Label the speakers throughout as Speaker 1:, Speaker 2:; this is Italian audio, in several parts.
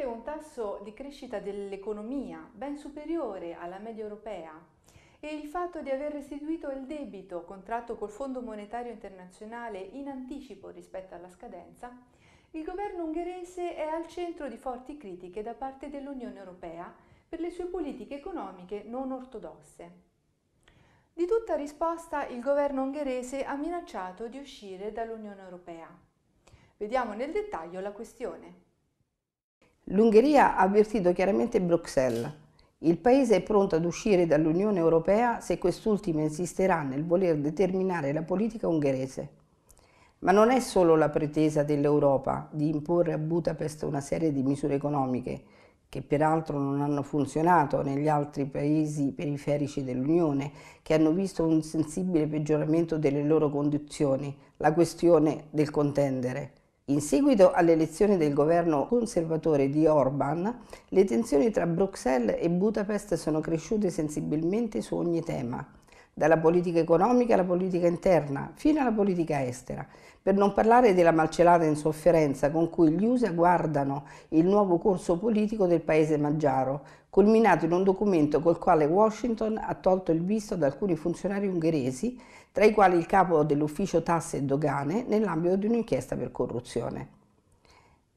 Speaker 1: nonostante un tasso di crescita dell'economia ben superiore alla media europea e il fatto di aver restituito il debito contratto col Fondo Monetario Internazionale in anticipo rispetto alla scadenza, il governo ungherese è al centro di forti critiche da parte dell'Unione Europea per le sue politiche economiche non ortodosse. Di tutta risposta il governo ungherese ha minacciato di uscire dall'Unione Europea. Vediamo nel dettaglio la questione.
Speaker 2: L'Ungheria ha avvertito chiaramente Bruxelles. Il Paese è pronto ad uscire dall'Unione Europea se quest'ultima insisterà nel voler determinare la politica ungherese. Ma non è solo la pretesa dell'Europa di imporre a Budapest una serie di misure economiche, che peraltro non hanno funzionato negli altri paesi periferici dell'Unione, che hanno visto un sensibile peggioramento delle loro condizioni, la questione del contendere. In seguito alle elezioni del governo conservatore di Orban, le tensioni tra Bruxelles e Budapest sono cresciute sensibilmente su ogni tema dalla politica economica alla politica interna, fino alla politica estera, per non parlare della malcelata insofferenza con cui gli USA guardano il nuovo corso politico del paese maggiaro, culminato in un documento col quale Washington ha tolto il visto ad alcuni funzionari ungheresi, tra i quali il capo dell'ufficio tasse e dogane, nell'ambito di un'inchiesta per corruzione.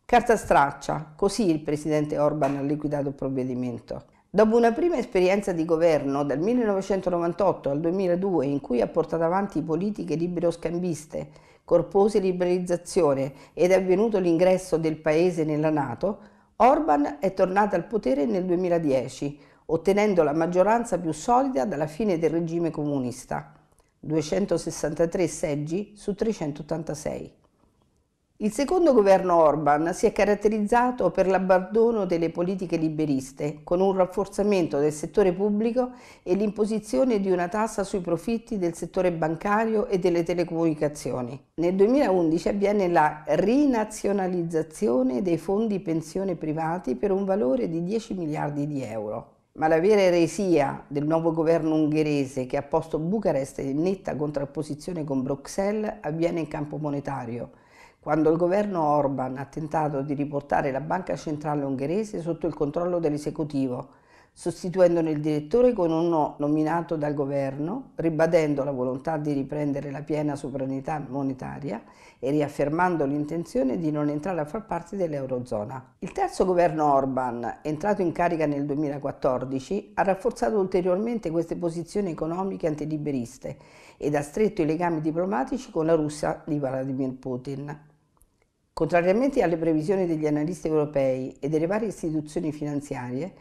Speaker 2: Carta straccia, così il presidente Orban ha liquidato il provvedimento. Dopo una prima esperienza di governo dal 1998 al 2002 in cui ha portato avanti politiche libero-scambiste, corpose liberalizzazioni ed è avvenuto l'ingresso del paese nella Nato, Orban è tornata al potere nel 2010, ottenendo la maggioranza più solida dalla fine del regime comunista, 263 seggi su 386. Il secondo governo Orban si è caratterizzato per l'abbandono delle politiche liberiste, con un rafforzamento del settore pubblico e l'imposizione di una tassa sui profitti del settore bancario e delle telecomunicazioni. Nel 2011 avviene la rinazionalizzazione dei fondi pensione privati per un valore di 10 miliardi di euro. Ma la vera eresia del nuovo governo ungherese, che ha posto Bucarest in netta contrapposizione con Bruxelles, avviene in campo monetario quando il governo Orban ha tentato di riportare la Banca Centrale Ungherese sotto il controllo dell'esecutivo, sostituendone il direttore con uno nominato dal governo, ribadendo la volontà di riprendere la piena sovranità monetaria e riaffermando l'intenzione di non entrare a far parte dell'Eurozona. Il terzo governo Orban, entrato in carica nel 2014, ha rafforzato ulteriormente queste posizioni economiche antiliberiste ed ha stretto i legami diplomatici con la Russia di Vladimir Putin. Contrariamente alle previsioni degli analisti europei e delle varie istituzioni finanziarie,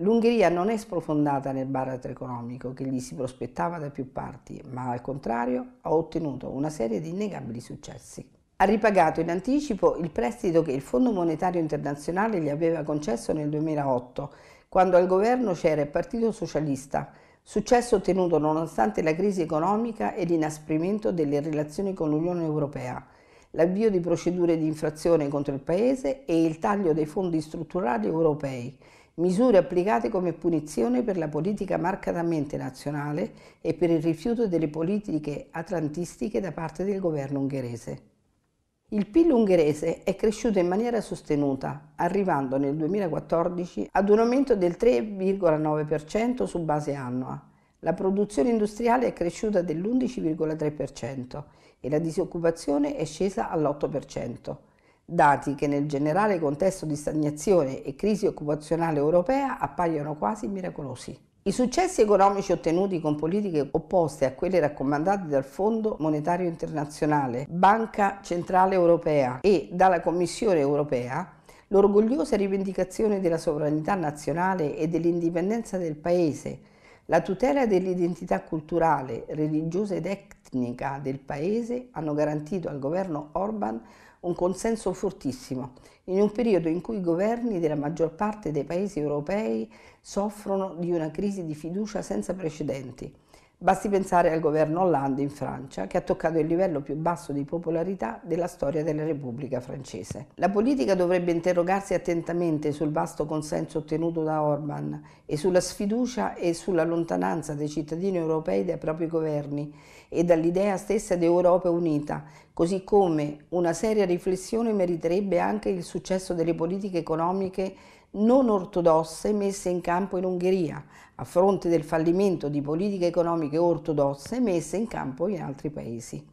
Speaker 2: l'Ungheria non è sprofondata nel baratro economico che gli si prospettava da più parti, ma al contrario ha ottenuto una serie di innegabili successi. Ha ripagato in anticipo il prestito che il Fondo Monetario Internazionale gli aveva concesso nel 2008, quando al governo c'era il Partito Socialista, successo ottenuto nonostante la crisi economica e l'inasprimento delle relazioni con l'Unione Europea, l'avvio di procedure di infrazione contro il Paese e il taglio dei fondi strutturali europei, misure applicate come punizione per la politica marcatamente nazionale e per il rifiuto delle politiche atlantistiche da parte del governo ungherese. Il PIL ungherese è cresciuto in maniera sostenuta, arrivando nel 2014 ad un aumento del 3,9% su base annua, la produzione industriale è cresciuta dell'11,3% e la disoccupazione è scesa all'8%, dati che nel generale contesto di stagnazione e crisi occupazionale europea appaiono quasi miracolosi. I successi economici ottenuti con politiche opposte a quelle raccomandate dal Fondo Monetario Internazionale, Banca Centrale Europea e dalla Commissione Europea l'orgogliosa rivendicazione della sovranità nazionale e dell'indipendenza del Paese la tutela dell'identità culturale, religiosa ed etnica del paese hanno garantito al governo Orban un consenso fortissimo in un periodo in cui i governi della maggior parte dei paesi europei soffrono di una crisi di fiducia senza precedenti. Basti pensare al governo Hollande in Francia, che ha toccato il livello più basso di popolarità della storia della Repubblica francese. La politica dovrebbe interrogarsi attentamente sul vasto consenso ottenuto da Orban e sulla sfiducia e sulla lontananza dei cittadini europei dai propri governi e dall'idea stessa di Europa unita, così come una seria riflessione meriterebbe anche il successo delle politiche economiche non ortodosse messe in campo in Ungheria, a fronte del fallimento di politiche economiche ortodosse messe in campo in altri paesi.